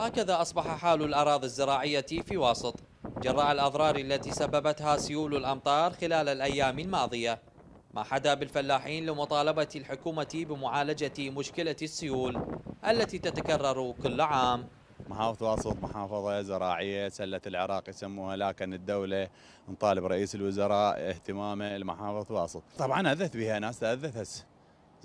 هكذا أصبح حال الأراضي الزراعية في واسط جراء الأضرار التي سببتها سيول الأمطار خلال الأيام الماضية ما حدا بالفلاحين لمطالبة الحكومة بمعالجة مشكلة السيول التي تتكرر كل عام محافظة واسط محافظة زراعية سلة العراق يسموها لكن الدولة نطالب رئيس الوزراء اهتمامه لمحافظة واسط طبعا أذث بها ناس تأذث هسه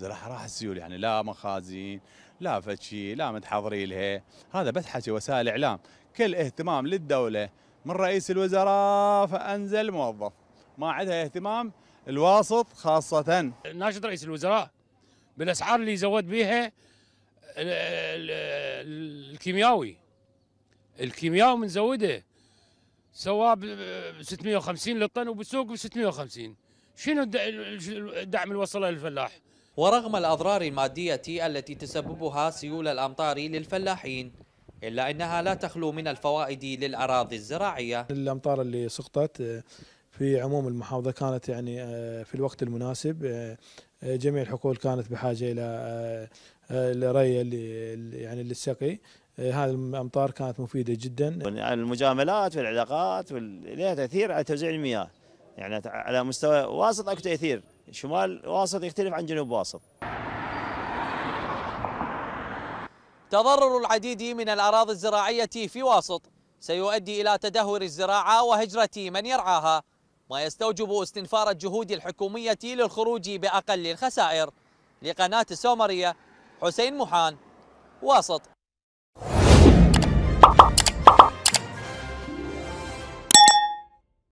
زين راح السيول يعني لا مخازين لا فتشي لا متحضري لها هذا بس حكي وسائل اعلام كل اهتمام للدوله من رئيس الوزراء فانزل موظف ما عندها اهتمام الواسط خاصه ناشد رئيس الوزراء بالاسعار اللي زود بيها الكيمياوي الكيمياوي منزوده سواه ب 650 للطن وبالسوق ب 650 شنو الدعم اللي وصله للفلاح؟ ورغم الأضرار المادية التي تسببها سيول الأمطار للفلاحين إلا أنها لا تخلو من الفوائد للأراضي الزراعية الأمطار اللي سقطت آه، في عموم المحافظة كانت يعني آه، في الوقت المناسب آه، جميع الحقول كانت بحاجة إلى الري يعني للسقي هذه الأمطار كانت مفيدة جدا يعني المجاملات والعلاقات لها تأثير على توزيع المياه يعني على مستوى واسط اكو تأثير شمال واسط يختلف عن جنوب واسط تضرر العديد من الأراضي الزراعية في واسط سيؤدي إلى تدهور الزراعة وهجرة من يرعاها ما يستوجب استنفار الجهود الحكومية للخروج بأقل الخسائر لقناة السومرية حسين محان واسط